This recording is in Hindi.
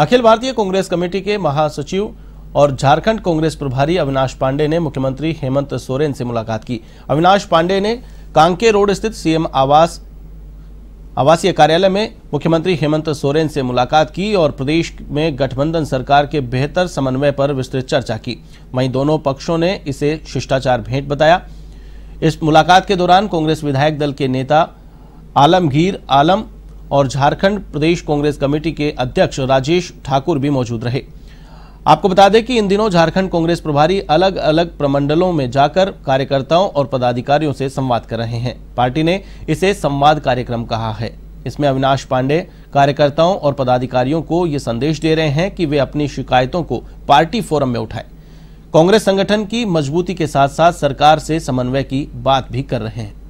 अखिल भारतीय कांग्रेस कमेटी के महासचिव और झारखंड कांग्रेस प्रभारी अविनाश पांडे ने मुख्यमंत्री हेमंत सोरेन से मुलाकात की अविनाश पांडे ने कांके रोड स्थित सीएम आवास आवासीय कार्यालय में मुख्यमंत्री हेमंत सोरेन से मुलाकात की और प्रदेश में गठबंधन सरकार के बेहतर समन्वय पर विस्तृत चर्चा की वहीं दोनों पक्षों ने इसे शिष्टाचार भेंट बताया इस मुलाकात के दौरान कांग्रेस विधायक दल के नेता आलमगीर आलम और झारखंड प्रदेश कांग्रेस कमेटी के अध्यक्ष राजेश ठाकुर भी मौजूद रहे आपको बता दें कि इन दिनों झारखंड कांग्रेस प्रभारी अलग अलग प्रमंडलों में जाकर कार्यकर्ताओं और पदाधिकारियों से संवाद कर रहे हैं पार्टी ने इसे संवाद कार्यक्रम कहा है इसमें अविनाश पांडे कार्यकर्ताओं और पदाधिकारियों को ये संदेश दे रहे हैं कि वे अपनी शिकायतों को पार्टी फोरम में उठाएं कांग्रेस संगठन की मजबूती के साथ साथ सरकार से समन्वय की बात भी कर रहे हैं